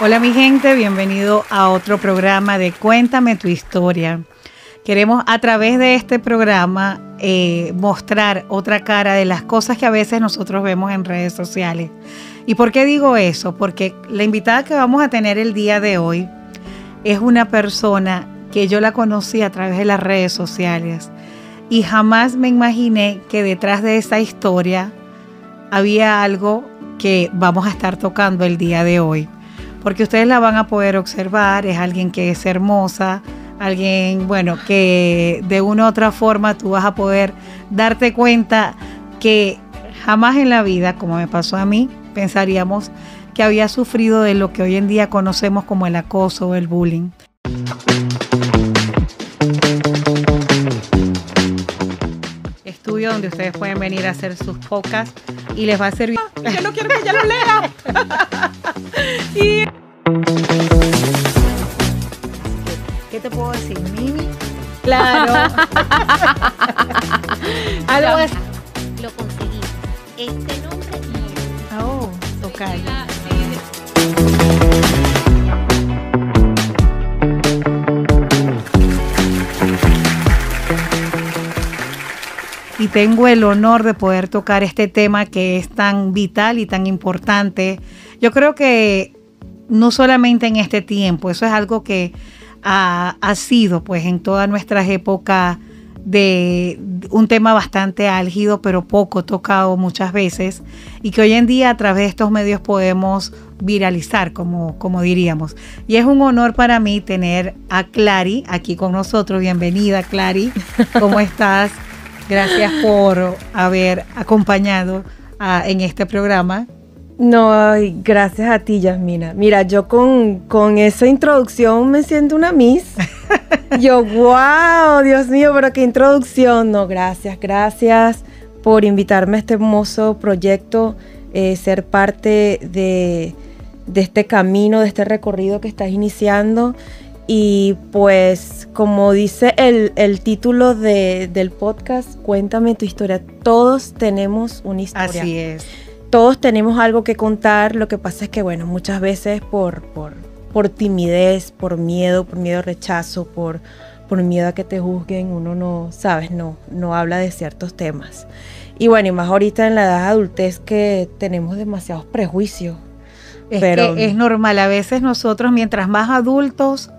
Hola mi gente, bienvenido a otro programa de Cuéntame tu historia. Queremos a través de este programa eh, mostrar otra cara de las cosas que a veces nosotros vemos en redes sociales. ¿Y por qué digo eso? Porque la invitada que vamos a tener el día de hoy es una persona que yo la conocí a través de las redes sociales y jamás me imaginé que detrás de esa historia había algo que vamos a estar tocando el día de hoy porque ustedes la van a poder observar, es alguien que es hermosa, alguien, bueno, que de una u otra forma tú vas a poder darte cuenta que jamás en la vida, como me pasó a mí, pensaríamos que había sufrido de lo que hoy en día conocemos como el acoso o el bullying. Estudio donde ustedes pueden venir a hacer sus podcasts y les va a servir. Ah, Yo no quiero que ella lo lea. ¿Qué te puedo decir, Mimi? Claro. Algo Lo conseguí. Este nombre. Ah, oh, ok. y tengo el honor de poder tocar este tema que es tan vital y tan importante. Yo creo que no solamente en este tiempo, eso es algo que ha, sido pues en todas nuestras épocas de un tema bastante álgido pero poco tocado muchas veces y que hoy en día a través de estos medios podemos viralizar como, como diríamos y es un honor para mí tener a Clary aquí con nosotros bienvenida Clary ¿cómo estás? Gracias por haber acompañado ah, en este programa. No, gracias a ti, Yasmina. Mira, yo con, esa introducción me siento una miss. yo, wow, Dios mío, pero qué introducción. No, gracias, gracias por invitarme a este hermoso proyecto, eh, ser parte de, de este camino, de este recorrido que estás iniciando. Y pues como dice el, título del podcast, cuéntame tu historia. Todos tenemos una historia. Así es. Todos tenemos algo que contar. Lo que pasa es que, bueno, muchas veces por, por, por timidez, por miedo, por miedo al rechazo, por, por miedo a que te juzguen, uno no, sabes, no, no habla de ciertos temas. Y bueno, y más ahorita en la edad adultez que tenemos demasiados prejuicios. es normal, a veces nosotros mientras más adultos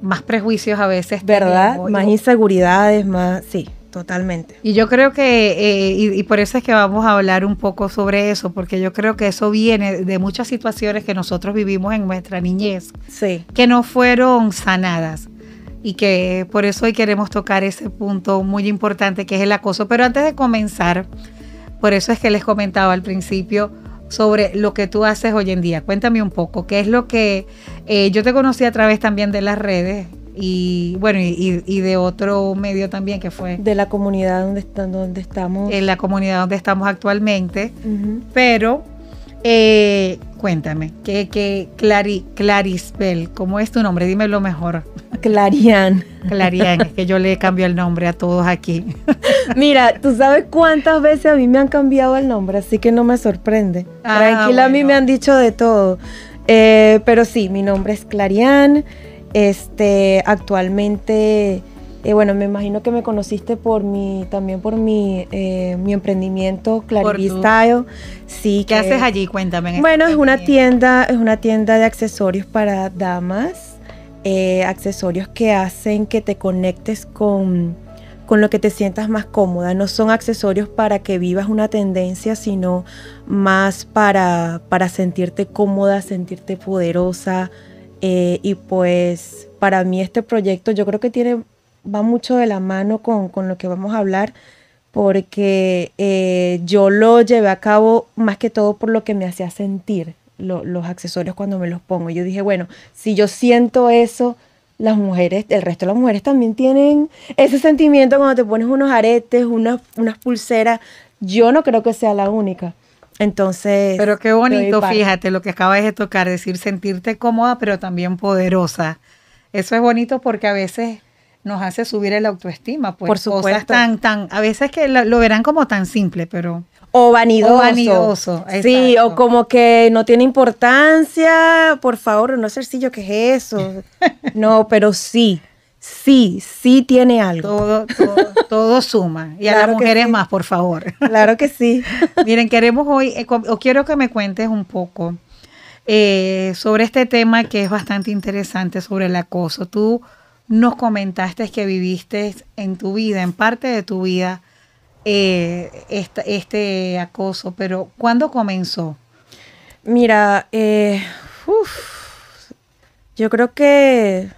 más prejuicios a veces. ¿Verdad? más inseguridades, más, sí, totalmente. Y yo creo que, eh, y, y, por eso es que vamos a hablar un poco sobre eso, porque yo creo que eso viene de muchas situaciones que nosotros vivimos en nuestra niñez, sí. que no fueron sanadas. Y que por eso hoy queremos tocar ese punto muy importante que es el acoso. Pero antes de comenzar, por eso es que les comentaba al principio, sobre lo que tú haces hoy en día. Cuéntame un poco, ¿qué es lo que eh, yo te conocí a través también de las redes? y bueno, y, de otro medio también que fue. De la comunidad donde, están donde estamos. En la comunidad donde estamos actualmente, pero eh, cuéntame, que, que Clari, ¿cómo es tu nombre? Dímelo mejor. Clarian. Clarian, es que yo le cambio el nombre a todos aquí. Mira, tú sabes cuántas veces a mí me han cambiado el nombre, así que no me sorprende. Ah, Tranquila, a mí me han dicho de todo. Eh, pero sí, mi nombre es Clarian. Este, actualmente eh, bueno, me imagino que me conociste por mi, también por mi, eh, emprendimiento clarity Style. Sí, ¿Qué haces allí? Cuéntame. Este bueno, es una tienda, es una tienda de accesorios para damas, eh, accesorios que hacen que te conectes con, con lo que te sientas más cómoda. No son accesorios para que vivas una tendencia, sino más para, para sentirte cómoda, sentirte poderosa. y pues para mí este proyecto yo creo que tiene va mucho de la mano con, lo que vamos a hablar, porque eh, yo lo llevé a cabo más que todo por lo que me hacía sentir los accesorios cuando me los pongo. Yo dije, bueno, si yo siento eso, las mujeres, el resto de las mujeres también tienen ese sentimiento cuando te pones unos aretes, unas, unas pulseras. Yo no creo que sea la única. Entonces. Pero qué bonito, fíjate lo que acabas de tocar, decir sentirte cómoda, pero también poderosa. Eso es bonito porque a veces nos hace subir el autoestima, pues Por supuesto. cosas tan, tan, a veces que lo, verán como tan simple, pero o vanidoso. vanidoso. Sí, o como que no tiene importancia, por favor, no es sencillo que es eso. No, pero sí, sí, sí tiene algo. Todo, todo, suma. Y a las mujeres más, por favor. Claro que sí. Miren, queremos hoy, eh, o quiero que me cuentes un poco eh, sobre este tema que es bastante interesante, sobre el acoso. Tú nos comentaste que viviste en tu vida, en parte de tu vida, eh, este, acoso, pero ¿cuándo comenzó? Mira, eh, yo creo que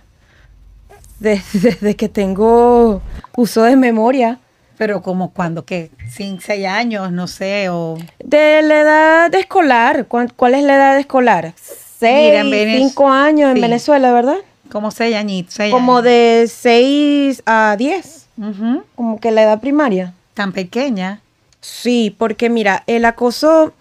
desde, que tengo uso de memoria. Pero como cuando, que ¿Sin seis años? No sé, o... De la edad escolar, ¿cuál, es la edad escolar? Seis, cinco años en Venezuela, ¿verdad? Como seis añitos. como de 6 a 10, Como que la edad primaria. Tan pequeña. Sí, porque mira, el acoso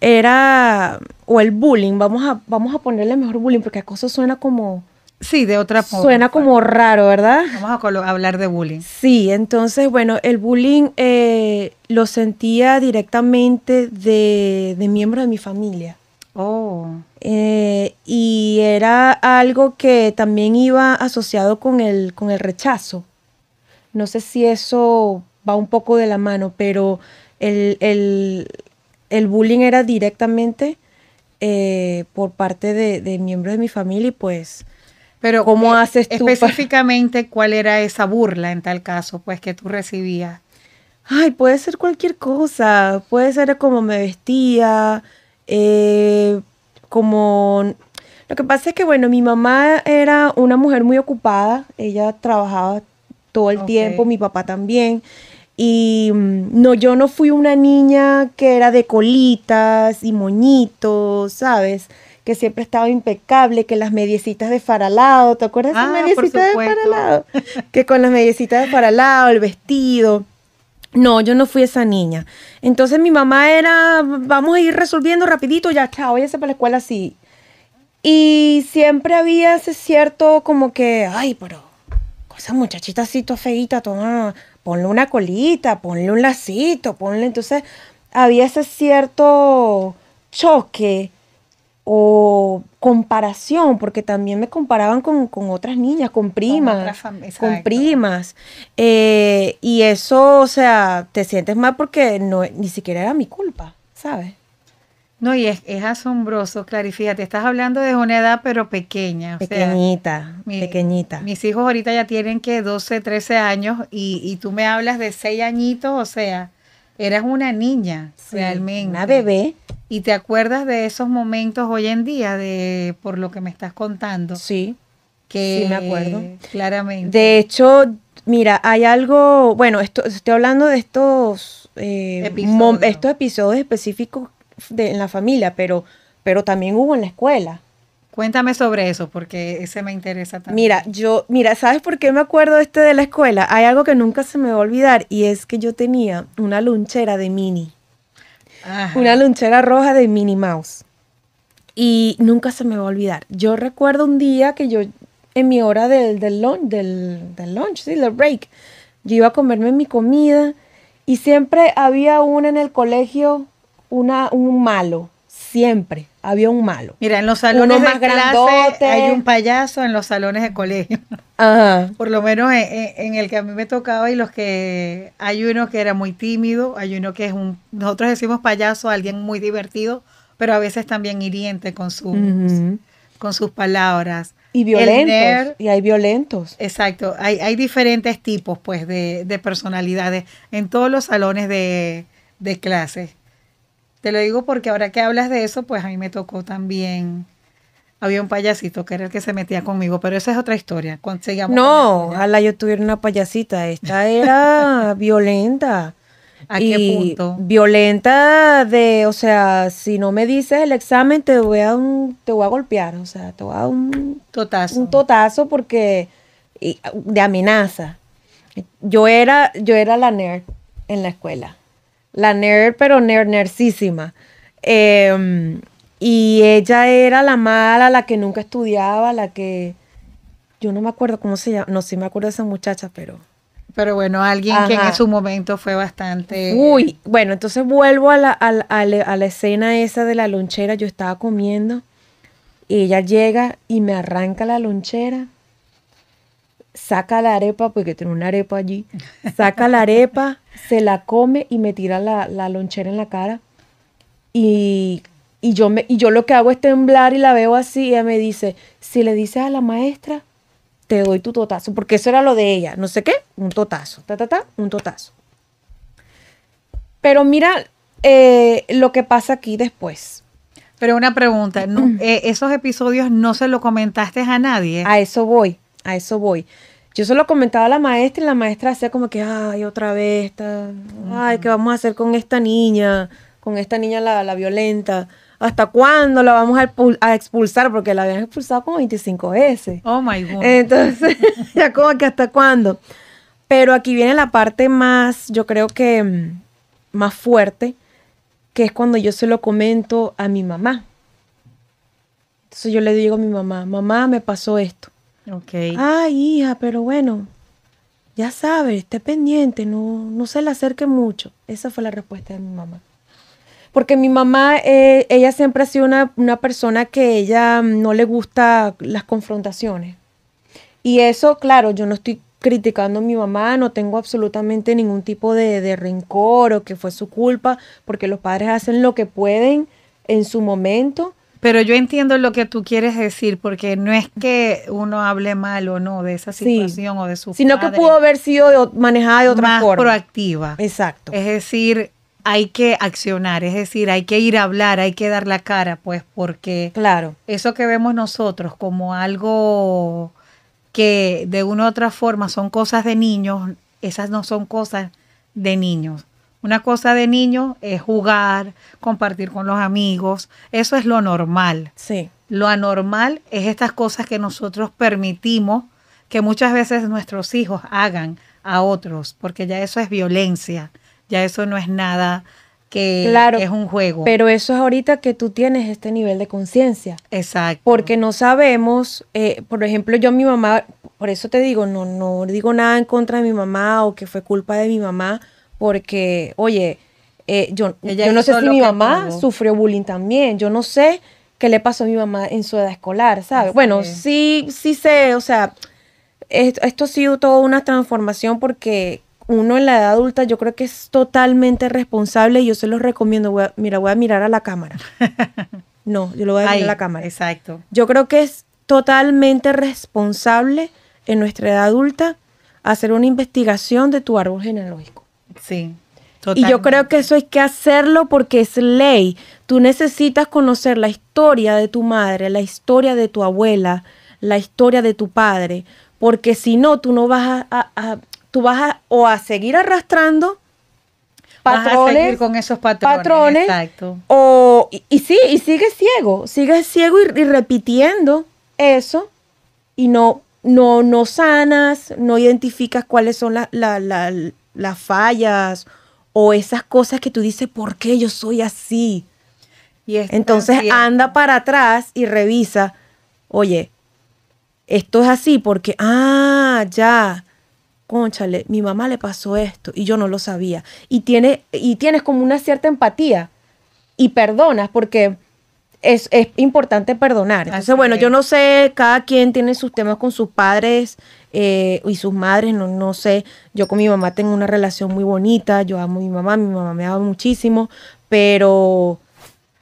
era, o el bullying, vamos a, vamos a ponerle mejor bullying, porque acoso suena como... Sí, de otra forma. Suena como raro, ¿verdad? Vamos a hablar de bullying. Sí, entonces, bueno, el bullying eh, lo sentía directamente de, de miembros de mi familia. Oh. Eh, y era algo que también iba asociado con el, con el rechazo. No sé si eso va un poco de la mano, pero el, el, bullying era directamente eh, por parte de, miembros de mi familia pues... Pero ¿cómo eh, haces Específicamente, ¿cuál era esa burla en tal caso, pues, que tú recibías? Ay, puede ser cualquier cosa. Puede ser como me vestía, eh, como... Lo que pasa es que, bueno, mi mamá era una mujer muy ocupada, ella trabajaba todo el tiempo, mi papá también. Y mm, no, yo no fui una niña que era de colitas y moñitos, ¿sabes? Que siempre estaba impecable, que las mediecitas de faralado, ¿te acuerdas ah, mediecitas de faralado? que con las mediecitas de faralado, el vestido. No, yo no fui esa niña. Entonces mi mamá era, vamos a ir resolviendo rapidito, ya, está, váyase para la escuela así. Y siempre había ese cierto como que, ay, pero esa muchachita así, toda feita, todo, ponle una colita, ponle un lacito, ponle... Entonces había ese cierto choque o comparación, porque también me comparaban con, otras niñas, con primas, con, primas. Eh, y eso, o sea, te sientes mal porque no, ni siquiera era mi culpa, ¿sabes? No, y es, es asombroso, Fíjate, estás hablando de una edad pero pequeña. pequeñita, pequeñita. Mis hijos ahorita ya tienen que 12, 13 años y, tú me hablas de 6 añitos, o sea, eras una niña realmente. Una bebé y te acuerdas de esos momentos hoy en día, de por lo que me estás contando. Sí. Que sí, me acuerdo. Claramente. De hecho, mira, hay algo, bueno, esto, estoy hablando de estos, eh, estos episodios específicos de, en la familia, pero, pero también hubo en la escuela. Cuéntame sobre eso, porque ese me interesa también. Mira, yo, mira, ¿sabes por qué me acuerdo este de la escuela? Hay algo que nunca se me va a olvidar y es que yo tenía una lonchera de mini una lonchera roja de Minnie Mouse. Y nunca se me va a olvidar. Yo recuerdo un día que yo, en mi hora del, lunch, del, del sí, break, yo iba a comerme mi comida y siempre había una en el colegio, una, un malo, siempre había un malo. Mira, en los salones de más clase hay un payaso en los salones de colegio. Por lo menos en, el que a mí me tocaba y los que hay uno que era muy tímido, hay uno que es un, nosotros decimos payaso, alguien muy divertido, pero a veces también hiriente con sus, con sus palabras. Y violentos. y hay violentos. Exacto, hay, hay diferentes tipos pues de, personalidades en todos los salones de clases. Te lo digo porque ahora que hablas de eso, pues a mí me tocó también. Había un payasito que era el que se metía conmigo, pero esa es otra historia. No, ojalá yo tuviera una payasita. Esta era violenta. ¿A qué punto? Violenta de, o sea, si no me dices el examen, te voy a te voy a golpear, o sea, te voy a dar un totazo. Un totazo porque de amenaza. Yo era, yo era la nerd en la escuela la nerd, pero nerd, nersísima. Em, y ella era la mala, la que nunca estudiaba, la que... Yo no me acuerdo cómo se llama, no sí me acuerdo de esa muchacha, pero... Pero bueno, alguien que en su momento fue bastante... Uy, bueno, entonces vuelvo a la, escena esa de la lonchera, yo estaba comiendo, y ella llega y me arranca la lonchera, saca la arepa, porque tiene una arepa allí, saca la arepa, se la come y me tira la, lonchera en la cara. Y, yo y yo lo que hago es temblar y la veo así y ella me dice, si le dices a la maestra, te doy tu totazo, porque eso era lo de ella, no sé qué, un totazo, ta, un totazo. Pero mira eh, lo que pasa aquí después. Pero una pregunta, mm. eh, ¿esos episodios no se lo comentaste a nadie? A eso voy, a eso voy. Yo solo comentaba a la maestra y la maestra hacía como que, ay, otra vez, esta, ay, ¿qué vamos a hacer con esta niña? Con esta niña la, la violenta. ¿Hasta cuándo la vamos a, a, expulsar? Porque la habían expulsado como 25 veces. Oh my God. Entonces, ya como que hasta cuándo. Pero aquí viene la parte más, yo creo que mm, más fuerte, que es cuando yo se lo comento a mi mamá. Entonces yo le digo a mi mamá, mamá, me pasó esto. Ok. Ay, ah, hija, pero bueno, ya sabes, esté pendiente, no, se le acerque mucho. Esa fue la respuesta de mi mamá. Porque mi mamá, eh, ella siempre ha sido una, persona que ella mm, no le gusta las confrontaciones. Y eso, claro, yo no estoy criticando a mi mamá, no tengo absolutamente ningún tipo de, de rencor o que fue su culpa, porque los padres hacen lo que pueden en su momento pero yo entiendo lo que tú quieres decir, porque no es que uno hable mal o no de esa situación o de su Sino que pudo haber sido manejada de otra más proactiva. Exacto. Es decir, hay que accionar, es decir, hay que ir a hablar, hay que dar la cara, pues, porque claro. eso que vemos nosotros como algo que de una u otra forma son cosas de niños, esas no son cosas de niños. Una cosa de niño es jugar, compartir con los amigos, eso es lo normal. Sí. Lo anormal es estas cosas que nosotros permitimos que muchas veces nuestros hijos hagan a otros, porque ya eso es violencia, ya eso no es nada que claro, es un juego. Pero eso es ahorita que tú tienes este nivel de conciencia. Exacto. Porque no sabemos, eh, por ejemplo, yo mi mamá, por eso te digo, no, no digo nada en contra de mi mamá o que fue culpa de mi mamá, porque, oye, eh, yo, no sé si mi mamá sufrió bullying también, yo no sé qué le pasó a mi mamá en su edad escolar, ¿sabes? bueno, sí, sí sé, o sea, esto, ha sido toda una transformación porque uno en la edad adulta yo creo que es totalmente responsable y yo se los recomiendo, mira, voy a mirar a la cámara. No, yo lo voy a mirar a la cámara. Exacto. Yo creo que es totalmente responsable en nuestra edad adulta hacer una investigación de tu árbol genealógico. Sí. Y yo creo que eso hay que hacerlo porque es ley. Tú necesitas conocer la historia de tu madre, la historia de tu abuela, la historia de tu padre, porque si no, tú no vas a, tú vas a, o a seguir arrastrando patrones, a seguir con esos patrones, exacto. y, sí, y sigues ciego, sigues ciego y, repitiendo eso y no no, no sanas, no identificas cuáles son las las fallas o esas cosas que tú dices, ¿por qué yo soy así? Entonces anda para atrás y revisa, oye, esto es así porque, ah, ya, conchale, mi mamá le pasó esto y yo no lo sabía. Y, y tienes como una cierta empatía y perdonas porque es, es importante perdonar. Entonces, bueno, yo no sé, cada quien tiene sus temas con sus padres eh, y sus madres, no, no sé. Yo con mi mamá tengo una relación muy bonita, yo amo a mi mamá, mi mamá me ama muchísimo, pero...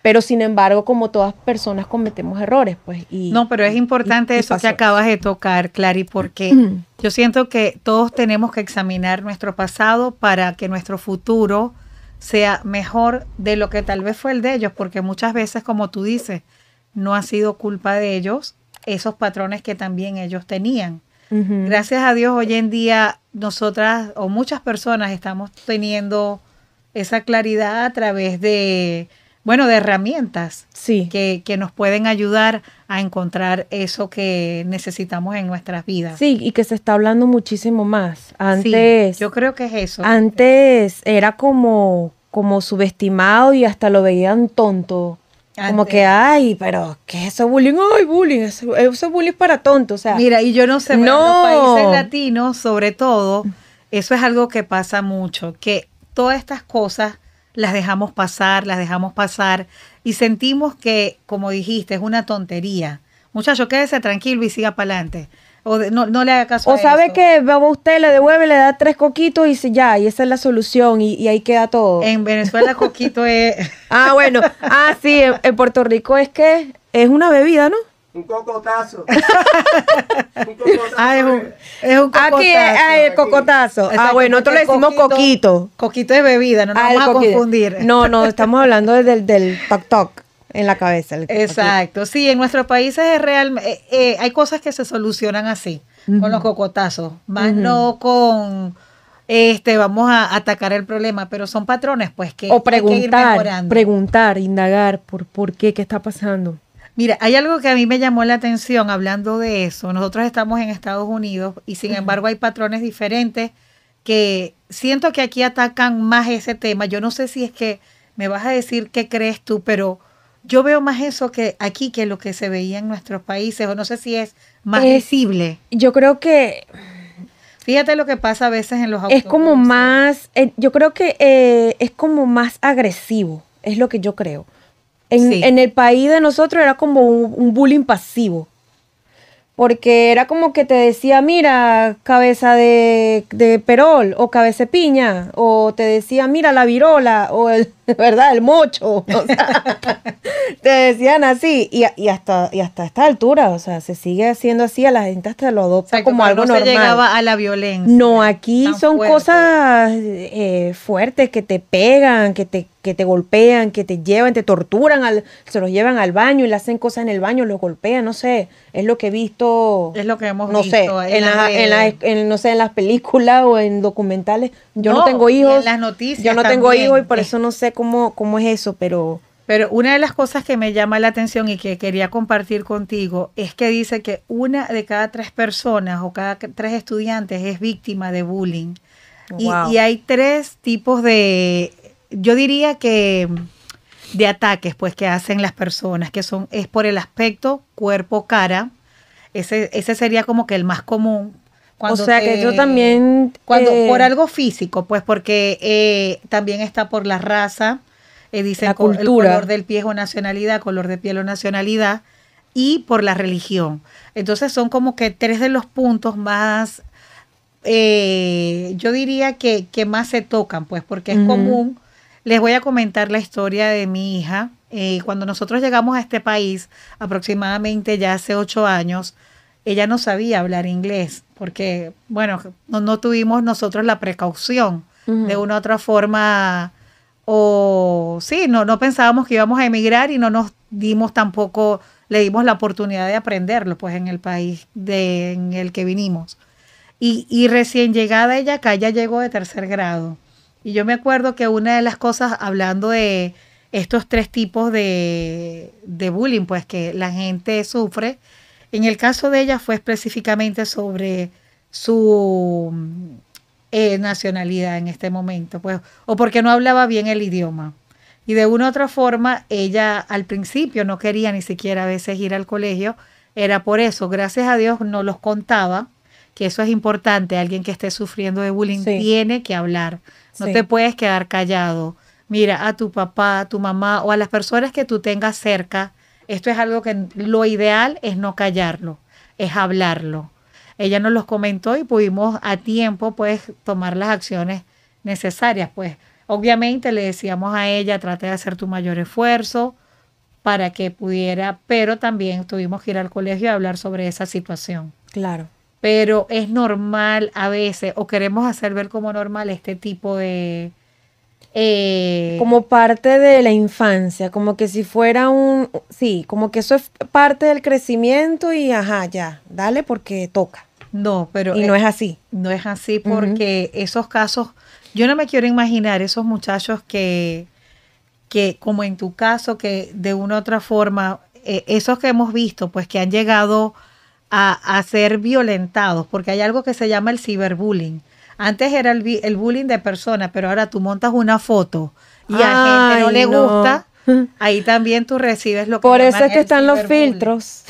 Pero sin embargo, como todas personas cometemos errores, pues. no, pero es importante eso que acabas de tocar, Clary, porque yo siento que todos tenemos que examinar nuestro pasado para que nuestro futuro sea mejor de lo que tal vez fue el de ellos, porque muchas veces, como tú dices, no ha sido culpa de ellos esos patrones que también ellos tenían. Gracias a Dios hoy en día nosotras o muchas personas estamos teniendo esa claridad a través de bueno, de herramientas sí. que, que, nos pueden ayudar a encontrar eso que necesitamos en nuestras vidas. Sí, y que se está hablando muchísimo más. Antes. Sí, yo creo que es eso. Antes era como, como subestimado y hasta lo veían tonto. Como que, ay, pero ¿qué es eso bullying? Ay, bullying, eso, es bullying para tontos. O sea, Mira, y yo no sé, no. en los países latinos, sobre todo, eso es algo que pasa mucho, que todas estas cosas las dejamos pasar, las dejamos pasar y sentimos que, como dijiste, es una tontería. Muchacho, quédese tranquilo y siga para adelante. O no, le haga caso. O sabe que va usted, le devuelve, le da tres coquitos y ya, y esa es la solución y, ahí queda todo. En Venezuela coquito es... ah, bueno. Ah, sí, en Puerto Rico es que es una bebida, ¿no? Un cocotazo. Ah, es un, cocotazo. Aquí es el cocotazo. Ah, ah bueno, nosotros le decimos coquito. Coquito es bebida, no nos ah, vamos a confundir. No, no, estamos hablando del, del toc en la cabeza. Exacto, sí, en nuestros países es real, eh, eh, hay cosas que se solucionan así, con los cocotazos, más no con este, vamos a atacar el problema, pero son patrones, pues que o preguntar, preguntar, indagar por por qué, qué está pasando. Mira, hay algo que a mí me llamó la atención hablando de eso. Nosotros estamos en Estados Unidos y sin embargo hay patrones diferentes que siento que aquí atacan más ese tema. Yo no sé si es que me vas a decir qué crees tú, pero yo veo más eso que aquí que lo que se veía en nuestros países, o no sé si es más visible. Yo creo que... Fíjate lo que pasa a veces en los autobuses. Es como más, eh, yo creo que eh, es como más agresivo, es lo que yo creo. En, el país de nosotros era como un, bullying pasivo. Porque era como que te decía, mira, cabeza de, perol o cabeza piña, o te decía, mira, la virola, o el, ¿verdad? El mocho. te decían así. Y, hasta, y hasta esta altura, o sea, se sigue haciendo así, a la gente hasta lo adopta como algo normal. No llegaba a la violencia. No, aquí son cosas eh, fuertes que te pegan, que te que te golpean, que te llevan, te torturan, al, se los llevan al baño y le hacen cosas en el baño, los golpean, no sé, es lo que he visto. Es lo que hemos no visto. Sé, en, no sé, en las películas o en documentales. Yo no, tengo hijos. En las noticias. Yo no tengo hijos y por eso no sé cómo, cómo es eso, pero... Pero una de las cosas que me llama la atención y que quería compartir contigo es que dice que una de cada tres personas o cada tres estudiantes es víctima de bullying. y, hay tres tipos de yo diría que de ataques pues que hacen las personas, que son es por el aspecto cuerpo-cara. Ese, ese sería como que el más común. o sea que yo también... Cuando, eh, por algo físico, pues porque eh, también está por la raza, eh, dicen la cultura. color del pie o nacionalidad, color de piel o nacionalidad, y por la religión. Entonces son como que tres de los puntos más, yo diría que, que, más se tocan, pues porque es común les voy a comentar la historia de mi hija. Eh, cuando nosotros llegamos a este país, aproximadamente ya hace ocho años, ella no sabía hablar inglés porque, bueno, no, tuvimos nosotros la precaución de una u otra forma. O sí, no, pensábamos que íbamos a emigrar y no nos dimos tampoco, le dimos la oportunidad de aprenderlo, pues en el país de, en el que vinimos. Y, y recién llegada ella acá, ya llegó de tercer grado. Y yo me acuerdo que una de las cosas, hablando de estos tres tipos de, bullying, pues que la gente sufre, en el caso de ella fue específicamente sobre su mm, eh, nacionalidad en este momento, pues, o porque no hablaba bien el idioma. Y de una u otra forma, ella al principio no quería ni siquiera a veces ir al colegio, era por eso, gracias a Dios no los contaba, que eso es importante, alguien que esté sufriendo de bullying tiene que hablar, no te puedes quedar callado. Mira, a tu papá, a tu mamá o a las personas que tú tengas cerca, esto es algo que lo ideal es no callarlo, es hablarlo. Ella nos los comentó y pudimos a tiempo pues tomar las acciones necesarias, pues obviamente le decíamos a ella, trate de hacer tu mayor esfuerzo para que pudiera, pero también tuvimos que ir al colegio a hablar sobre esa situación. Claro pero es normal a veces, o queremos hacer ver como normal este tipo de... Eh, como parte de la infancia, como que si fuera un... Sí, como que eso es parte del crecimiento y ajá, ya, dale porque toca. No, pero... Y eh, no es, así. No es así porque esos casos, yo no me quiero imaginar esos muchachos que, que como en tu caso, que de una u otra forma, eh, esos que hemos visto, pues que han llegado a, ser violentados, porque hay algo que se llama el ciberbullying. Antes era el, bullying de personas, pero ahora tú montas una foto y a a gente no le gusta. Ahí también tú recibes lo que Por eso es que están los filtros.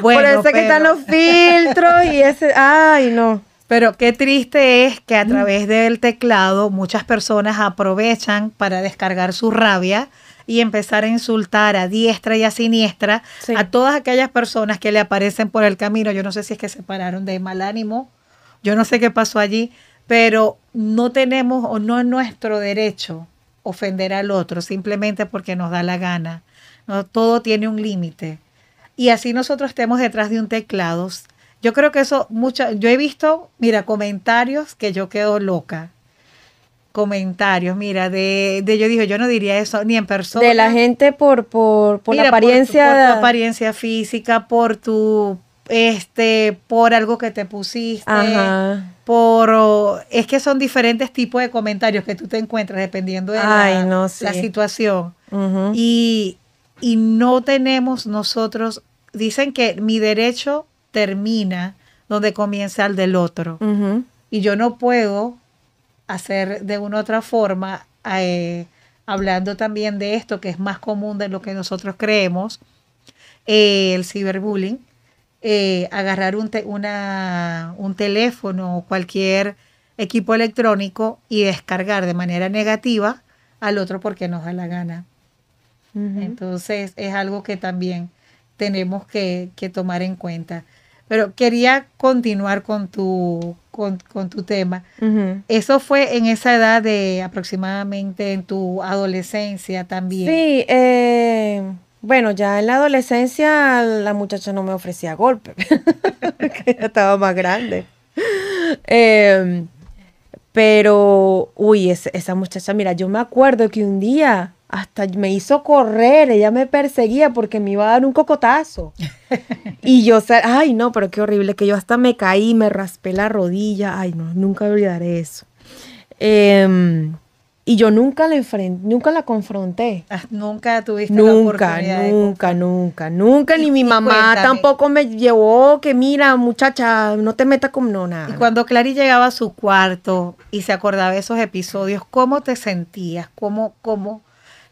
Por eso es que están los filtros y ese. Ay, no. Pero qué triste es que a través del teclado muchas personas aprovechan para descargar su rabia y empezar a insultar a diestra y a siniestra a todas aquellas personas que le aparecen por el camino. Yo no sé si es que se pararon de mal ánimo, yo no sé qué pasó allí, pero no tenemos o no es nuestro derecho ofender al otro simplemente porque nos da la gana. todo tiene un límite. Y así nosotros estemos detrás de un teclado. Yo creo que eso, mucha, yo he visto, mira, comentarios que yo quedo loca comentarios, mira, de, de, yo dijo yo no diría eso ni en persona. De la gente por, por, por la apariencia. Por, tu apariencia física, por tu este, por algo que te pusiste, Ajá. por es que son diferentes tipos de comentarios que tú te encuentras dependiendo de la, situación. y, no tenemos nosotros, dicen que mi derecho termina donde comienza el del otro. Y yo no puedo hacer de una u otra forma, eh, hablando también de esto que es más común de lo que nosotros creemos, eh, el ciberbullying, eh, agarrar un, teléfono o cualquier equipo electrónico y descargar de manera negativa al otro porque nos da la gana. Entonces es algo que también tenemos que tomar en cuenta. Pero quería continuar con tu, con, tu tema. Eso fue en esa edad de aproximadamente en tu adolescencia también. Sí, eh, bueno, ya en la adolescencia la muchacha no me ofrecía golpe, ya estaba más grande. Em, pero, uy, esa muchacha, mira, yo me acuerdo que un día hasta me hizo correr, ella me perseguía porque me iba a dar un cocotazo. y yo, ay no, pero qué horrible, que yo hasta me caí, me raspé la rodilla, ay no, nunca olvidaré eso. Em, y yo nunca la nunca la confronté. Ah, nunca tuviste nunca, la oportunidad. Nunca, nunca, nunca, ni mi mamá tampoco me llevó que mira, muchacha, no te metas con no nada. Y cuando Clary llegaba a su cuarto y se acordaba de esos episodios, ¿cómo te sentías? ¿Cómo cómo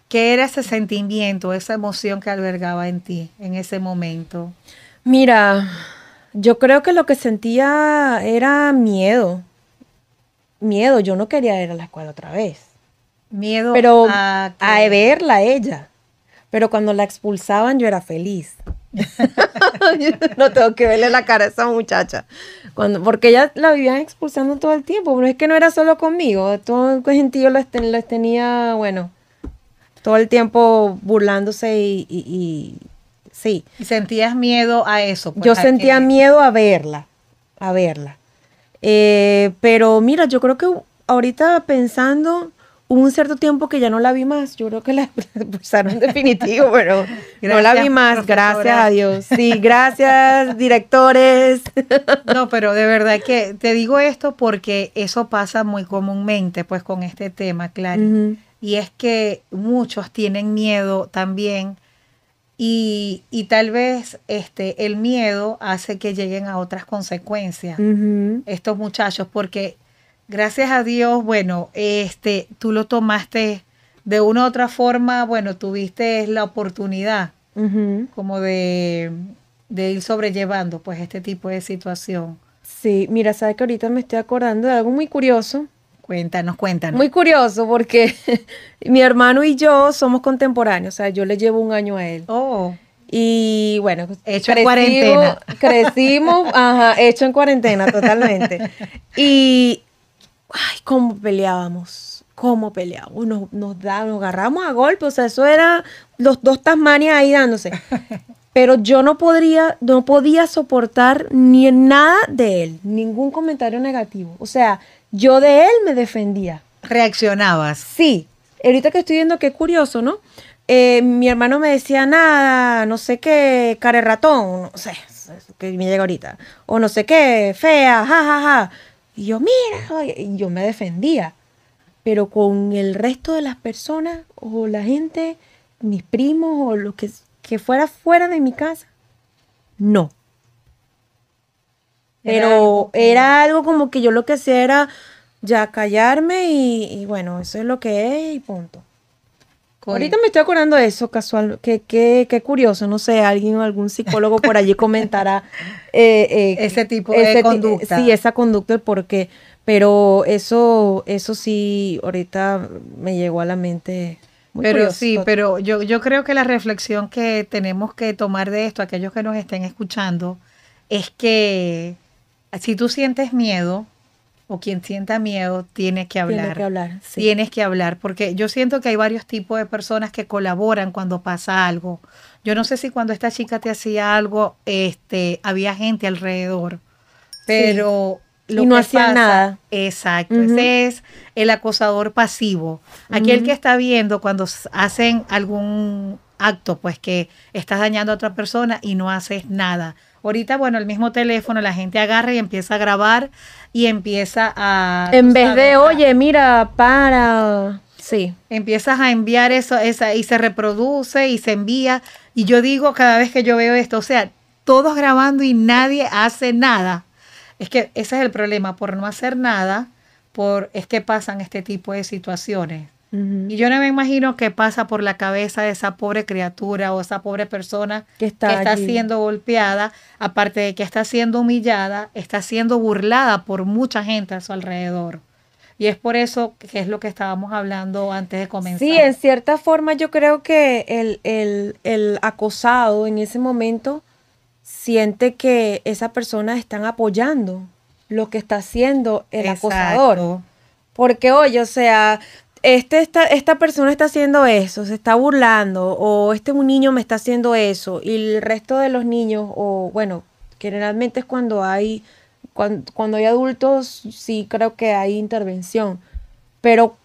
¿Qué era ese sentimiento, esa emoción que albergaba en ti en ese momento? Mira, yo creo que lo que sentía era miedo. Miedo, yo no quería ir a la escuela otra vez. Miedo Pero a, verla ella. Pero cuando la expulsaban yo era feliz. no tengo que verle la cara a esa muchacha. Cuando, porque ella la habían expulsando todo el tiempo. Pero es que no era solo conmigo. Todo el gentío los, tenía, bueno, todo el tiempo burlándose y, sí. ¿Y sentías miedo a eso? yo pues, sentía miedo a verla, a verla. Eh, pero mira, yo creo que ahorita pensando, hubo un cierto tiempo que ya no la vi más. Yo creo que la expulsaron definitivo, pero no la vi más. Gracias a Dios. Sí, gracias, directores. no, pero de verdad que te digo esto porque eso pasa muy comúnmente, pues, con este tema, Clary y es que muchos tienen miedo también y, tal vez este, el miedo hace que lleguen a otras consecuencias estos muchachos porque gracias a Dios, bueno, este, tú lo tomaste de una u otra forma, bueno, tuviste la oportunidad como de, de ir sobrellevando pues este tipo de situación. Sí, mira, sabes que ahorita me estoy acordando de algo muy curioso Cuéntanos, cuéntanos. Muy curioso porque mi hermano y yo somos contemporáneos, o sea, yo le llevo un año a él. Oh. Y bueno, pues, hecho crecimos, en cuarentena. Crecimos, ajá, hecho en cuarentena totalmente. Y, ay, cómo peleábamos, cómo peleábamos. Nos, nos, da, nos agarramos a golpe, o sea, eso era los dos Tasmanias ahí dándose. Pero yo no podría, no podía soportar ni nada de él, ningún comentario negativo. O sea, yo de él me defendía. Reaccionabas. Sí. Ahorita que estoy viendo, qué curioso, ¿no? Eh, mi hermano me decía nada, no sé qué, care ratón, no sé, que me llega ahorita, o no sé qué, fea, jajaja. Ja, ja. Y yo, mira, y yo me defendía, pero con el resto de las personas o la gente, mis primos o los que, que fuera fuera de mi casa, no. Pero era, algo como que yo lo que hacía era ya callarme y, bueno, eso es lo que es y punto. Ahorita me estoy acordando de eso, casual, que, curioso, no sé, alguien, o algún psicólogo por allí comentará eh, eh, ese tipo de conducta. Sí, esa conducta, el por qué. Pero eso, eso sí, ahorita me llegó a la mente. pero sí, pero yo, yo creo que la reflexión que tenemos que tomar de esto, aquellos que nos estén escuchando, es que si tú sientes miedo, o quien sienta miedo tiene que hablar. Tiene que hablar. Tienes que hablar, porque yo siento que hay varios tipos de personas que colaboran cuando pasa algo. Yo no sé si cuando esta chica te hacía algo, este, había gente alrededor, pero lo no que hacía nada. Exacto, ese es el acosador pasivo, aquel que está viendo cuando hacen algún acto, pues que estás dañando a otra persona y no haces nada Ahorita, bueno, el mismo teléfono, la gente agarra y empieza a grabar y empieza a... En vez de, oye, mira, para... Sí. Empiezas a enviar eso esa, y se reproduce y se envía. Y yo digo cada vez que yo veo esto, o sea, todos grabando y nadie hace nada. Es que ese es el problema, por no hacer nada, por es que pasan este tipo de situaciones. Y yo no me imagino qué pasa por la cabeza de esa pobre criatura o esa pobre persona que está, siendo golpeada, aparte de que está siendo humillada, está siendo burlada por mucha gente a su alrededor. Y es por eso que es lo que estábamos hablando antes de comenzar. Sí, en cierta forma yo creo que el, acosado en ese momento siente que esa persona están apoyando lo que está haciendo el Exacto. acosador. Porque, hoy, o sea, este esta, persona está haciendo eso, se está burlando, o este un niño me está haciendo eso, y el resto de los niños, o bueno, generalmente es cuando hay, cuando, hay adultos, sí creo que hay intervención, pero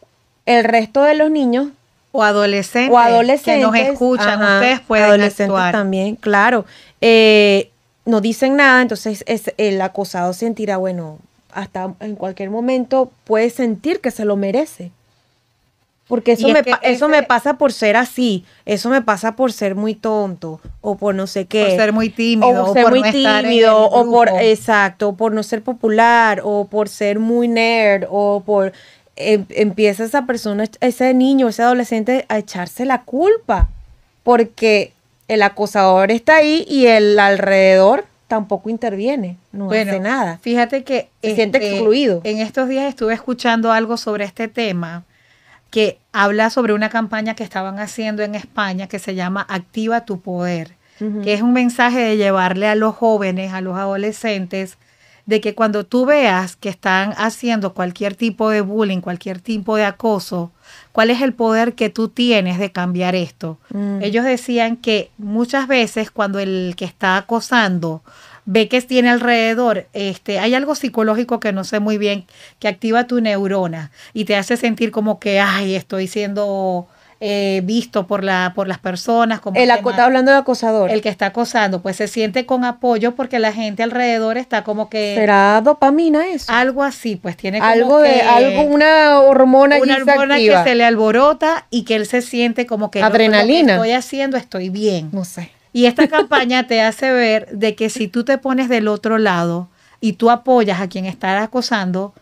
el resto de los niños o adolescentes, que nos escuchan, ustedes pueden adolescentes también, claro. Eh, no dicen nada, entonces es, el acosado sentirá, bueno, hasta en cualquier momento puede sentir que se lo merece. Porque eso, me, eso me pasa por ser así, eso me pasa por ser muy tonto o por no sé qué. Por ser muy tímido. O, ser muy tímido o por, exacto, por no ser popular o por ser muy nerd o por... Em, empieza esa persona, ese niño, ese adolescente a echarse la culpa porque el acosador está ahí y el alrededor tampoco interviene, no hace nada. Fíjate que se siente este, excluido. En estos días estuve escuchando algo sobre este tema que habla sobre una campaña que estaban haciendo en España que se llama Activa tu Poder, que es un mensaje de llevarle a los jóvenes, a los adolescentes, de que cuando tú veas que están haciendo cualquier tipo de bullying, cualquier tipo de acoso, cuál es el poder que tú tienes de cambiar esto. Mm. Ellos decían que muchas veces cuando el que está acosando ve que tiene alrededor, este, hay algo psicológico que no sé muy bien, que activa tu neurona y te hace sentir como que, ay, estoy siendo... Eh, visto por, la, por las personas. Como el está hablando de acosador. El que está acosando, pues se siente con apoyo porque la gente alrededor está como que... ¿Será dopamina eso? Algo así, pues tiene como algo de, algo, una hormona Una hormona que se le alborota y que él se siente como que... Pues Adrenalina. que estoy haciendo, estoy bien. No sé. Y esta campaña te hace ver de que si tú te pones del otro lado y tú apoyas a quien está acosando,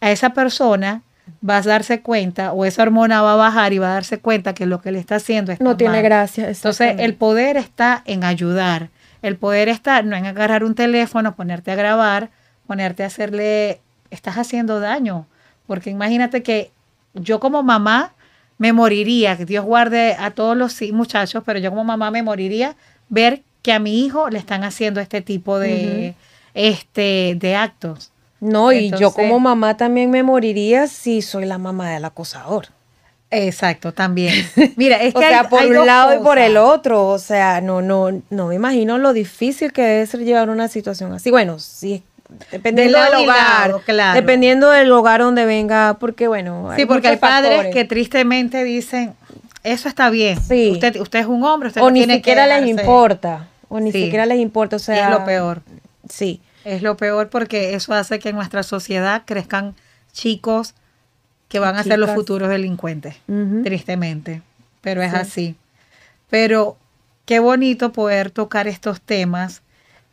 a esa persona vas a darse cuenta o esa hormona va a bajar y va a darse cuenta que lo que le está haciendo no tiene gracia. Entonces el poder está en ayudar, el poder está no en agarrar un teléfono, ponerte a grabar, ponerte a hacerle, estás haciendo daño, porque imagínate que yo como mamá me moriría, que Dios guarde a todos los muchachos, pero yo como mamá me moriría ver que a mi hijo le están haciendo este tipo de, este, de actos. No, y yo como mamá también me moriría si soy la mamá del acosador. Exacto, también. Mira, es que o por un lado y por el otro, o sea, no, no, no me imagino lo difícil que debe ser llevar una situación así. Bueno, sí, dependiendo del hogar, dependiendo del hogar donde venga, porque bueno, sí, porque hay padres que tristemente dicen, eso está bien. Usted, usted es un hombre, usted o ni siquiera les importa. O ni siquiera les importa. O sea, es lo peor. Sí. Es lo peor porque eso hace que en nuestra sociedad crezcan chicos que van a ser los futuros delincuentes, tristemente. Pero es así. Pero qué bonito poder tocar estos temas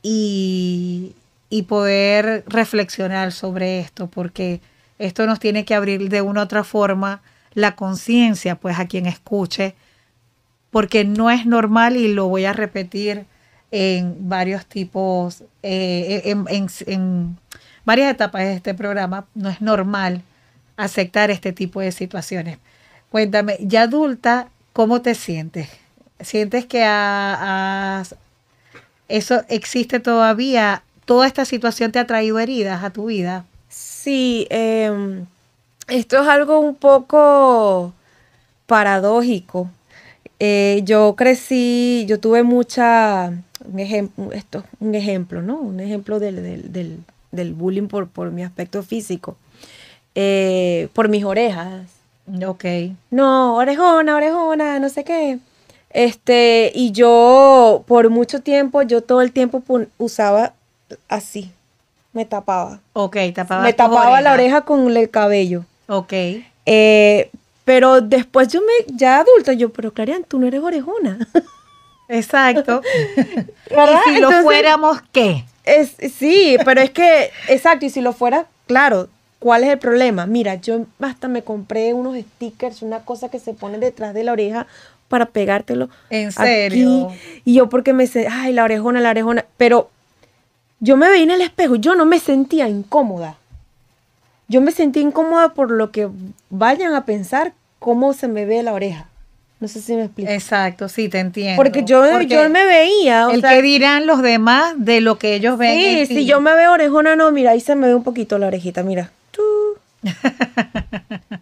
y, y poder reflexionar sobre esto, porque esto nos tiene que abrir de una u otra forma la conciencia, pues a quien escuche, porque no es normal y lo voy a repetir en varios tipos, eh, en, varias etapas de este programa, no es normal aceptar este tipo de situaciones. Cuéntame, ya adulta, ¿cómo te sientes? ¿Sientes que a, eso existe todavía? ¿Toda esta situación te ha traído heridas a tu vida? Sí, em, esto es algo un poco paradójico. Eh, yo crecí, yo tuve mucha, un, ejemplo, esto, un ejemplo, ¿no? Un ejemplo del, bullying por, mi aspecto físico, eh, por mis orejas. Ok. No, orejona, orejona, no sé qué. Este, y yo por mucho tiempo, yo todo el tiempo usaba así, me tapaba. Ok, tapaba. Me tapaba la oreja con el cabello. Ok. Eh, pero después yo me, ya adulta, yo, pero Clarian, tú no eres orejona. Exacto. Y si lo fuéramos, ¿qué? Es, sí, pero es que, exacto, y si lo fuera, claro, ¿cuál es el problema? Mira, yo hasta me compré unos stickers, una cosa que se pone detrás de la oreja para pegártelo. En serio. Aquí. Y yo porque me sé, ay, la orejona, la orejona, pero yo me veía en el espejo, yo no me sentía incómoda. Yo me sentí incómoda por lo que vayan a pensar cómo se me ve la oreja. No sé si me explico. Exacto, sí, te entiendo. Porque yo, yo me veía. O el que dirán los demás de lo que ellos ven. Sí, si yo me veo orejona, no, mira, ahí se me ve un poquito la orejita, mira.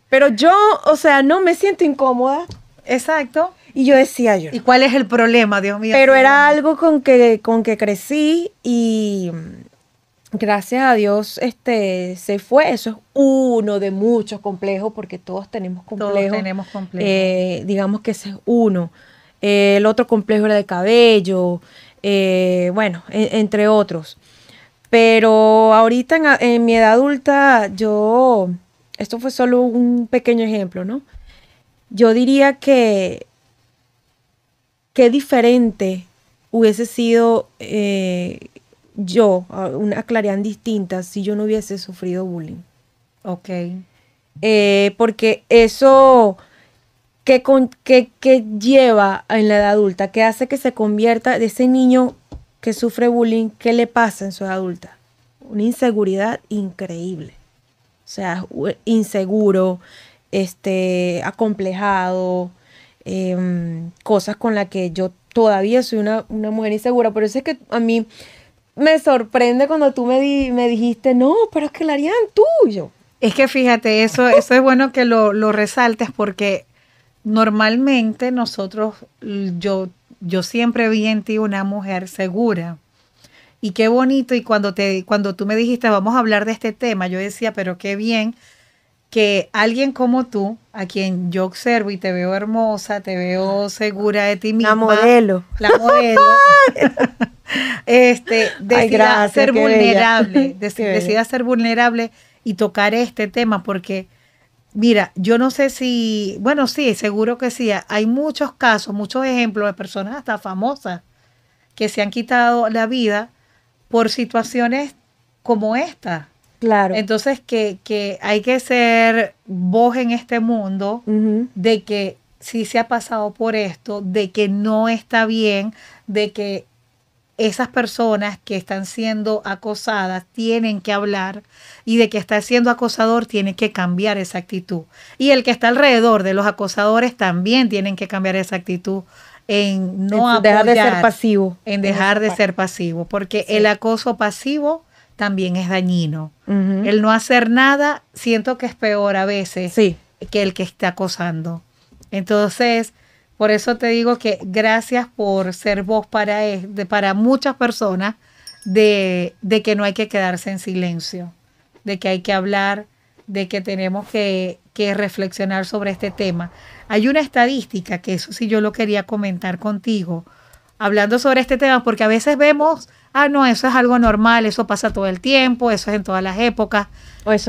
Pero yo, o sea, no me siento incómoda. Exacto. Y yo decía yo. ¿Y cuál es el problema, Dios mío? Pero era algo con que, con que crecí y, gracias a Dios, este, se fue. Eso es uno de muchos complejos, porque todos tenemos complejos. Todos tenemos complejos. Eh, digamos que ese es uno. Eh, el otro complejo era de cabello, eh, bueno, e, entre otros. Pero ahorita en, mi edad adulta, yo, esto fue solo un pequeño ejemplo, ¿no? Yo diría que qué diferente hubiese sido yo, una claridad distinta, si yo no hubiese sufrido bullying. Ok. Eh, porque eso que, lleva en la edad adulta, que hace que se convierta de ese niño que sufre bullying, ¿qué le pasa en su edad adulta? Una inseguridad increíble. O sea, inseguro, este, acomplejado, em, cosas con las que yo todavía soy una, una mujer insegura. Pero eso es que a mí me sorprende cuando tú me, me dijiste, no, pero es que la harían tuyo. Es que fíjate, eso, eso es bueno que lo, resaltes porque normalmente nosotros, yo, yo siempre vi en ti una mujer segura. Y qué bonito, y cuando, te, cuando tú me dijiste, vamos a hablar de este tema, yo decía, pero qué bien que alguien como tú, a quien yo observo y te veo hermosa, te veo segura de ti misma. La modelo. La modelo. Este, de ser vulnerable, decida ser vulnerable y tocar este tema porque, mira, yo no sé si, bueno, sí, seguro que sí, hay muchos casos, muchos ejemplos de personas hasta famosas que se han quitado la vida por situaciones como esta. Claro. Entonces, que, hay que ser voz en este mundo de que sí se ha pasado por esto, de que no está bien, de que esas personas que están siendo acosadas tienen que hablar y de que está siendo acosador tiene que cambiar esa actitud. Y el que está alrededor de los acosadores también tienen que cambiar esa actitud en no en dejar de ser pasivo. En dejar de ser pasivo, porque el acoso pasivo también es dañino. El no hacer nada siento que es peor a veces que el que está acosando. Entonces, por eso te digo que gracias por ser voz para, e, para muchas personas de, que no hay que quedarse en silencio, de que hay que hablar, de que tenemos que, reflexionar sobre este tema. Hay una estadística, que eso sí yo lo quería comentar contigo, hablando sobre este tema, porque a veces vemos, ah, no, eso es algo normal, eso pasa todo el tiempo, eso es en todas las épocas,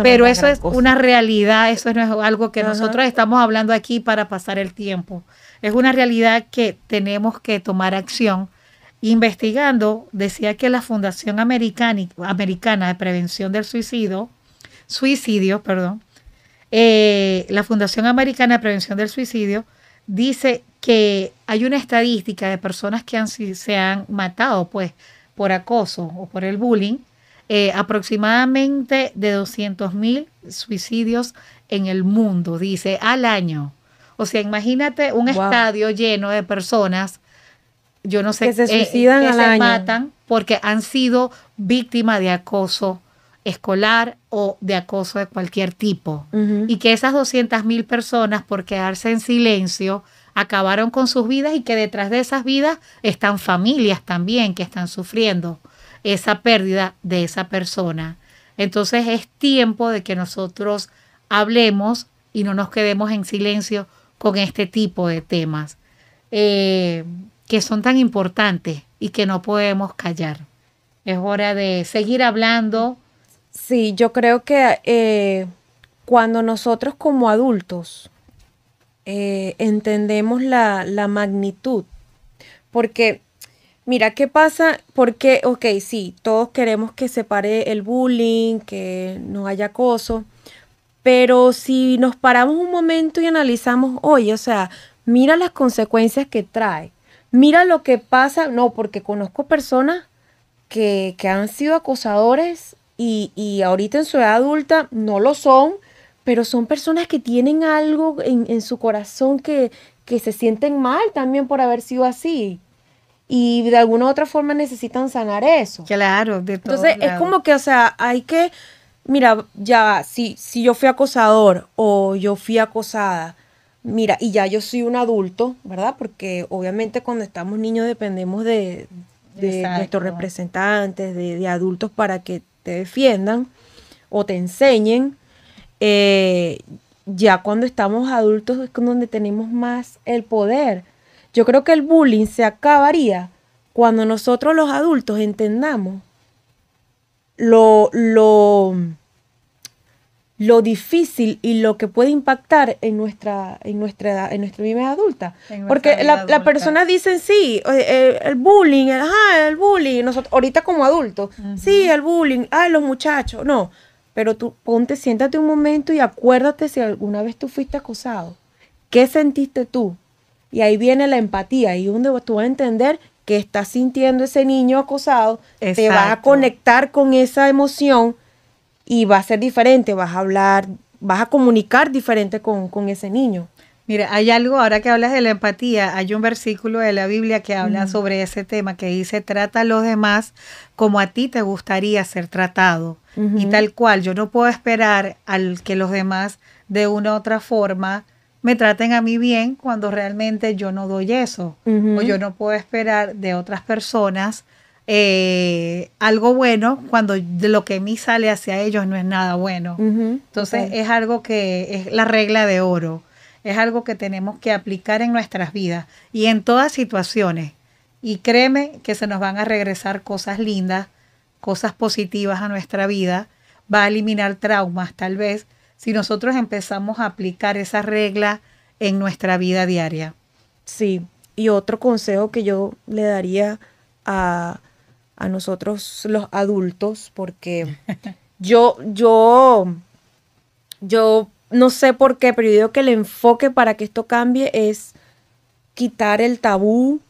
pero eso es una realidad, eso no es algo que nosotros estamos hablando aquí para pasar el tiempo. Es una realidad que tenemos que tomar acción. Investigando, decía que la Fundación Americana, de Prevención del Suicidio, suicidios, perdón, eh, la Fundación Americana de Prevención del Suicidio dice que hay una estadística de personas que se han matado pues, por acoso o por el bullying, eh, aproximadamente de 200 mil suicidios en el mundo, dice, al año. O sea, imagínate un estadio lleno de personas, yo no sé, que se suicidan que se matan porque han sido víctimas de acoso escolar o de acoso de cualquier tipo. Y que esas 200 mil personas por quedarse en silencio acabaron con sus vidas y que detrás de esas vidas están familias también que están sufriendo esa pérdida de esa persona. Entonces es tiempo de que nosotros hablemos y no nos quedemos en silencio con este tipo de temas eh, que son tan importantes y que no podemos callar. Es hora de seguir hablando. Sí, yo creo que eh, cuando nosotros como adultos eh, entendemos la, la magnitud, porque Mira, ¿qué pasa? Porque, ok, sí, todos queremos que se pare el bullying, que no haya acoso, pero si nos paramos un momento y analizamos, oye, o sea, mira las consecuencias que trae, mira lo que pasa, no, porque conozco personas que, que han sido acosadores y, ahorita en su edad adulta no lo son, pero son personas que tienen algo en, su corazón que, que se sienten mal también por haber sido así y de alguna u otra forma necesitan sanar eso. Claro, de todo. Entonces es como que, o sea, hay que mira, ya, si, si yo fui acosador o yo fui acosada, mira, y ya yo soy un adulto, ¿verdad? Porque obviamente cuando estamos niños dependemos de, nuestros representantes, de, adultos para que te defiendan o te enseñen. Eh, ya cuando estamos adultos es donde tenemos más el poder. Yo creo que el bullying se acabaría cuando nosotros los adultos entendamos lo, lo, difícil y lo que puede impactar en nuestra, en nuestra, edad, en nuestra vida adulta. Porque las la, dicen, persona dice, sí, eh, eh, el, bullying, el, el bullying, nosotros, ahorita como adultos, sí, el bullying, ah, los muchachos, no. Pero tú ponte, siéntate un momento y acuérdate si alguna vez tú fuiste acusado. ¿Qué sentiste tú? Y ahí viene la empatía y donde tú vas a entender que está sintiendo ese niño acosado, te vas a conectar con esa emoción y va a ser diferente, vas a hablar, vas a comunicar diferente con, ese niño. Mira, hay algo, ahora que hablas de la empatía, hay un versículo de la Biblia que habla sobre ese tema, que dice, trata a los demás como a ti te gustaría ser tratado. Y tal cual, yo no puedo esperar al que los demás de una u otra forma me traten a mí bien cuando realmente yo no doy eso o yo no puedo esperar de otras personas eh, algo bueno cuando de lo que a mí sale hacia ellos no es nada bueno. Entonces es algo que es la regla de oro, es algo que tenemos que aplicar en nuestras vidas y en todas situaciones. Y créeme que se nos van a regresar cosas lindas, cosas positivas a nuestra vida, va a eliminar traumas tal vez, si nosotros empezamos a aplicar esa regla en nuestra vida diaria. Sí, y otro consejo que yo le daría a, a nosotros los adultos, porque yo, yo, yo no sé por qué, pero yo digo que el enfoque para que esto cambie es quitar el tabú,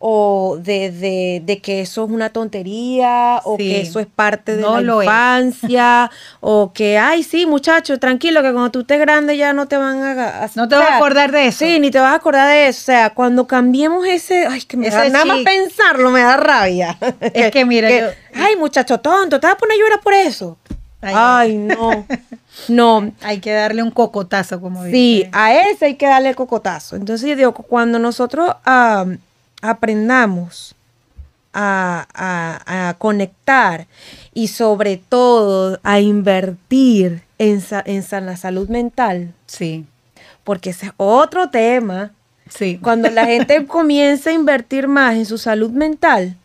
o de, de, que eso es una tontería, o que eso es parte de la infancia, o que, ay, sí, muchacho, tranquilo, que cuando tú estés grande ya no te van a... no te vas a acordar de eso. Sí, ni te vas a acordar de eso. O sea, cuando cambiemos ese... Ay, que me da, nada más pensarlo me da rabia. Es que mira, Ay, muchacho tonto, te vas a poner a llorar por eso. Ay, no. No. Hay que darle un cocotazo, como Sí, a ese hay que darle el cocotazo. Entonces yo digo, cuando nosotros aprendamos a, conectar y sobre todo a invertir en, en, la salud mental. Sí. Porque ese es otro tema. Sí. Cuando la gente comienza a invertir más en su salud mental,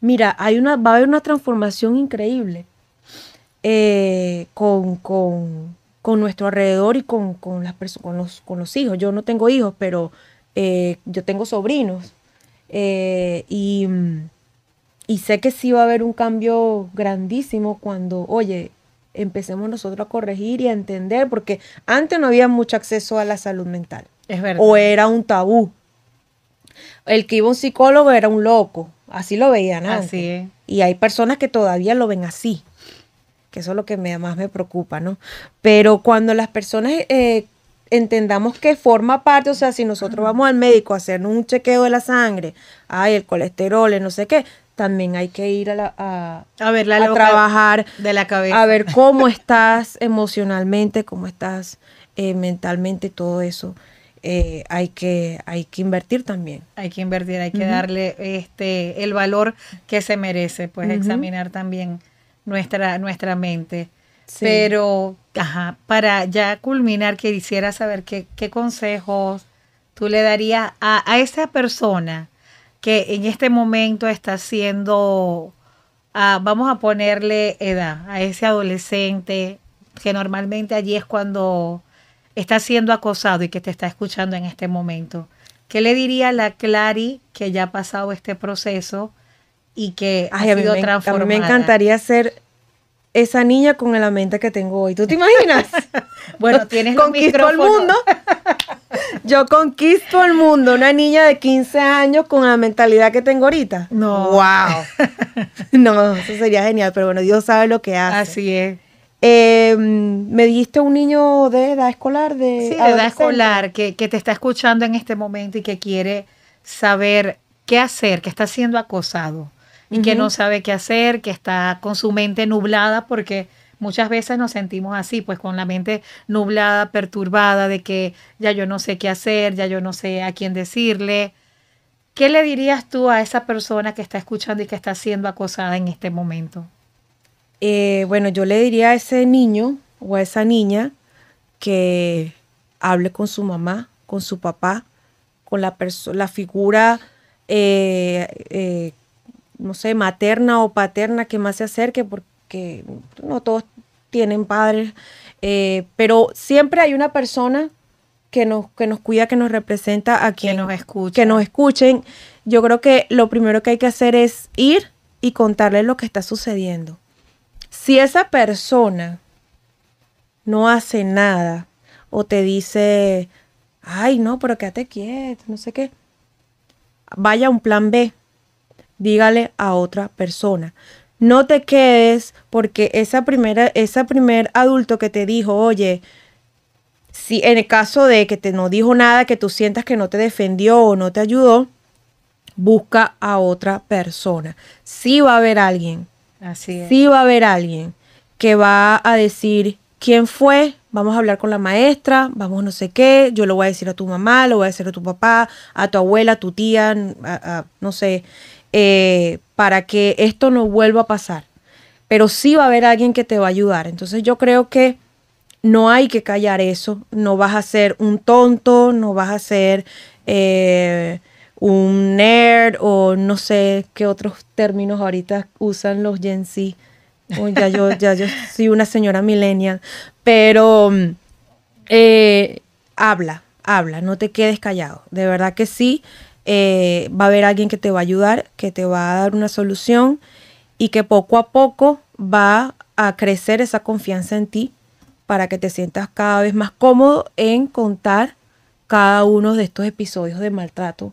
mira, hay una, va a haber una transformación increíble eh, con, nuestro alrededor y con, las con, los, con los hijos. Yo no tengo hijos, pero eh, yo tengo sobrinos. Eh, y, sé que sí va a haber un cambio grandísimo cuando, oye, empecemos nosotros a corregir y a entender, porque antes no había mucho acceso a la salud mental. Es verdad. O era un tabú. El que iba a un psicólogo era un loco. Así lo veían Así es. Y hay personas que todavía lo ven así. Que eso es lo que más me preocupa, ¿no? Pero cuando las personas eh, entendamos que forma parte, o sea, si nosotros vamos al médico a hacernos un chequeo de la sangre, ay, el colesterol, no sé qué, también hay que ir a, la, a, ver trabajar de la cabeza. A ver cómo estás emocionalmente, cómo estás eh, mentalmente, todo eso. Eh, hay, que, hay que invertir también. Hay que invertir, hay que darle este, el valor que se merece, pues examinar también nuestra, nuestra mente. Pero, para ya culminar, quisiera saber qué, consejos tú le darías a, esa persona que en este momento está siendo, ah, vamos a ponerle edad, a ese adolescente, que normalmente allí es cuando está siendo acosado y que te está escuchando en este momento. ¿Qué le diría a la Clary que ya ha pasado este proceso y que ha sido me encantaría ser esa niña con la mente que tengo hoy. ¿Tú te imaginas? bueno, tienes Conquisto el mundo. Yo conquisto el mundo, una niña de 15 años con la mentalidad que tengo ahorita. No. Wow. no, eso sería genial, pero bueno, Dios sabe lo que hace. Así es. Em, me dijiste un niño de edad escolar, de, de edad escolar, que, que te está escuchando en este momento y que quiere saber qué hacer, que está siendo acosado y que no sabe qué hacer, que está con su mente nublada porque muchas veces nos sentimos así, pues con la mente nublada, perturbada, de que ya yo no sé qué hacer, ya yo no sé a quién decirle. ¿Qué le dirías tú a esa persona que está escuchando y que está siendo acosada en este momento? Eh, bueno, yo le diría a ese niño o a esa niña que hable con su mamá, con su papá, con la, la figura eh, eh, no sé, materna o paterna que más se acerque, porque no todos tienen padres, eh, pero siempre hay una persona que nos, que nos cuida, que nos representa, a quien nos, que nos escuchen. Yo creo que lo primero que hay que hacer es ir y contarles lo que está sucediendo. Si esa persona no hace nada o te dice, ay, no, pero quédate quieto, no sé qué, vaya a un plan B dígale a otra persona. No te quedes porque esa primera, esa primer adulto que te dijo, oye, si en el caso de que te no dijo nada, que tú sientas que no te defendió o no te ayudó, busca a otra persona. Sí va a haber alguien. Así es. Sí va a haber alguien que va a decir quién fue, vamos a hablar con la maestra, vamos no sé qué, yo lo voy a decir a tu mamá, lo voy a decir a tu papá, a tu abuela, a tu tía, no sé, eh, para que esto no vuelva a pasar. Pero sí va a haber alguien que te va a ayudar. Entonces yo creo que no hay que callar eso. No vas a ser un tonto, no vas a ser eh, un nerd o no sé qué otros términos ahorita usan los Gen Z. Oh, ya, yo, soy una señora millennial. Pero eh, habla, habla, no te quedes callado. De verdad que sí. Eh, va a haber alguien que te va a ayudar, que te va a dar una solución y que poco a poco va a crecer esa confianza en ti para que te sientas cada vez más cómodo en contar cada uno de estos episodios de maltrato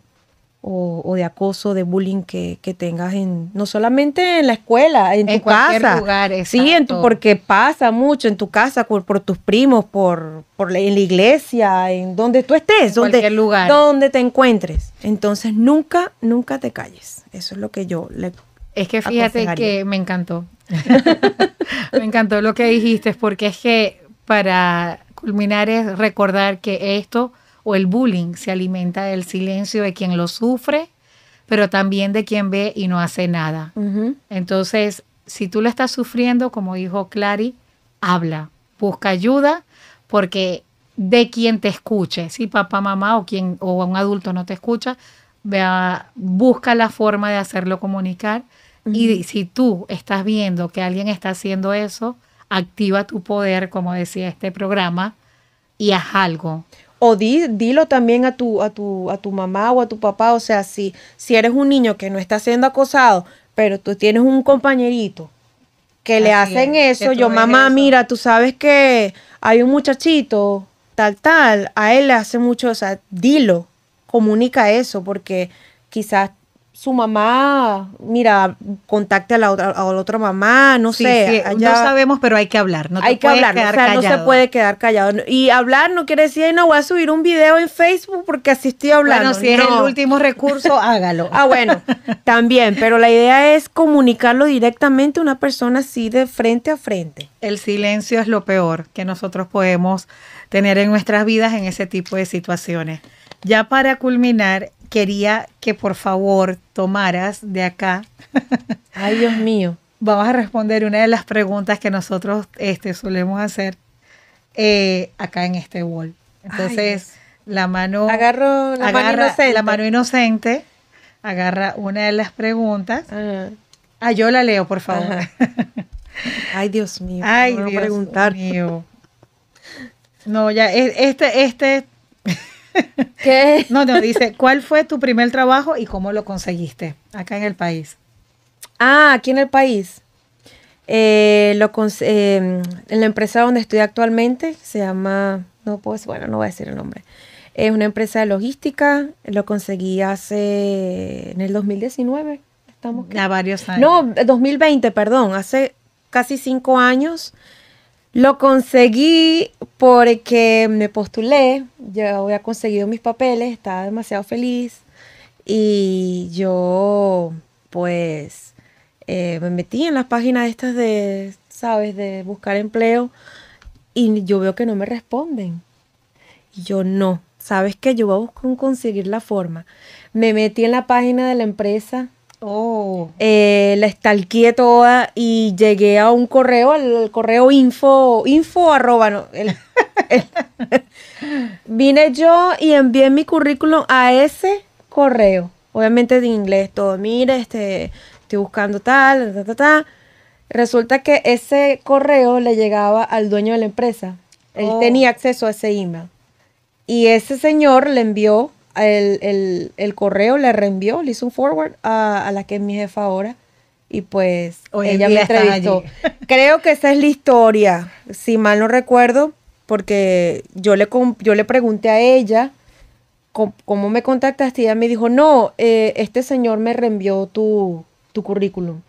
o, de acoso, de bullying que, tengas en, no solamente en la escuela, en, tu cualquier casa. sí, en tu, porque pasa mucho en tu casa, por, tus primos, por, por en la iglesia, en donde tú estés, donde, cualquier lugar. donde te encuentres. Entonces nunca, nunca te calles. Eso es lo que yo le Es que fíjate que me encantó. me encantó lo que dijiste, porque es que para culminar es recordar que esto o el bullying se alimenta del silencio de quien lo sufre, pero también de quien ve y no hace nada. Entonces, si tú lo estás sufriendo, como dijo Clary, habla, busca ayuda, porque de quien te escuche, si papá, mamá o quien o un adulto no te escucha, busca la forma de hacerlo comunicar. Y si tú estás viendo que alguien está haciendo eso, activa tu poder, como decía este programa, y haz algo o dilo también a tu, a, tu, a tu mamá o a tu papá. O sea, si, si eres un niño que no está siendo acosado, pero tú tienes un compañerito que le hacen eso, yo mamá, mira, tú sabes que hay un muchachito tal, tal, a él le hace mucho, o sea, dilo, comunica eso, porque quizás su mamá, mira, contacte a la otra, mamá, no sé. no sabemos, pero hay que hablar, no Hay que hablar, o sea, no se puede quedar callado. Y hablar no quiere decir, no, voy a subir un video en Facebook porque así estoy hablando. Bueno, si es el último recurso, hágalo. ah, bueno, también, pero la idea es comunicarlo directamente a una persona así de frente a frente. El silencio es lo peor que nosotros podemos tener en nuestras vidas en ese tipo de situaciones. Ya para culminar, quería que por favor tomaras de acá. Ay, Dios mío. Vamos a responder una de las preguntas que nosotros este, solemos hacer eh, acá en este wall. Entonces, la mano. Agarro la, mano inocente. la mano inocente. Agarra una de las preguntas. Ajá. Ah. ah, yo la leo, por favor. Ay, Dios mío. Ay, Dios preguntar. mío. No, ya, e, este, este ¿Qué? No, no, dice, ¿cuál fue tu primer trabajo y cómo lo conseguiste acá en el país? Ah, aquí en el país. Eh, lo eh, en la empresa donde estoy actualmente, se llama, no pues, bueno, no voy a decir el nombre. Es una empresa de logística, lo conseguí hace, en el 2019. Estamos ya varios años. No, 2020, perdón, hace casi cinco años lo conseguí porque me postulé, yo había conseguido mis papeles, estaba demasiado feliz y yo pues eh, me metí en las páginas estas de, sabes, de buscar empleo y yo veo que no me responden. yo no, sabes que yo voy a conseguir la forma. Me metí en la página de la empresa Oh. Eh, la estalqué toda y llegué a un correo, al correo info, info arroba, vine yo y envié mi currículum a ese correo, obviamente de inglés, todo, mire, este, estoy buscando tal, ta, ta, Resulta que ese correo le llegaba al dueño de la empresa, él oh. tenía acceso a ese email y ese señor le envió el, correo le reenvió, le hizo un forward a, la que es mi jefa ahora y pues ella me entrevistó. Creo que esa es la historia, si mal no recuerdo, porque yo le, le pregunté a ella cómo, me contactaste y ella me dijo, no, eh, este señor me reenvió tu currículum.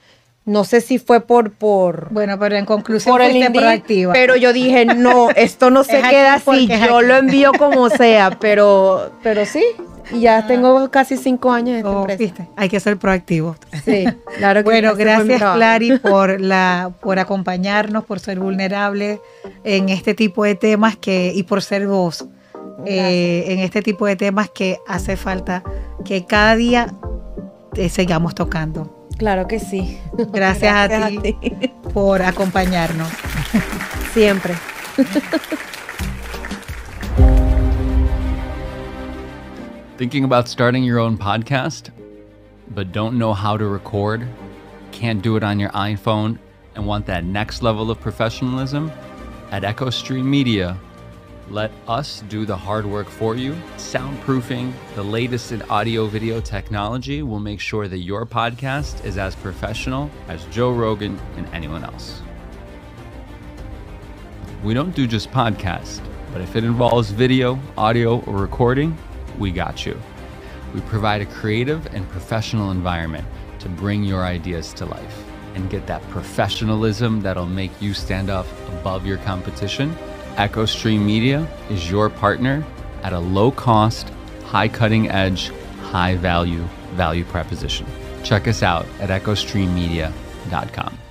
No sé si fue por por Bueno, pero en conclusión por proactiva. Pero yo dije, "No, esto no se queda así, yo lo envío como sea", pero pero sí, y ya ah. tengo casi cinco años de esta oh, hay que ser proactivos. Sí, claro que Bueno, gracias Clary por, la, por acompañarnos, por ser vulnerable en este tipo de temas que, y por ser vos eh, en este tipo de temas que hace falta que cada día eh, sigamos tocando. Claro que sí. Gracias, Gracias a, ti a ti por acompañarnos. Siempre. Thinking about starting your own podcast, but don't know how to record, can't do it on your iPhone, and want that next level of professionalism? At EchoStream Media, let us do the hard work for you. Soundproofing, the latest in audio video technology will make sure that your podcast is as professional as Joe Rogan and anyone else. We don't do just podcasts, but if it involves video, audio, or recording, we got you. We provide a creative and professional environment to bring your ideas to life and get that professionalism that'll make you stand up above your competition EchoStream Media is your partner at a low cost, high cutting edge, high value value proposition. Check us out at echostreammedia.com.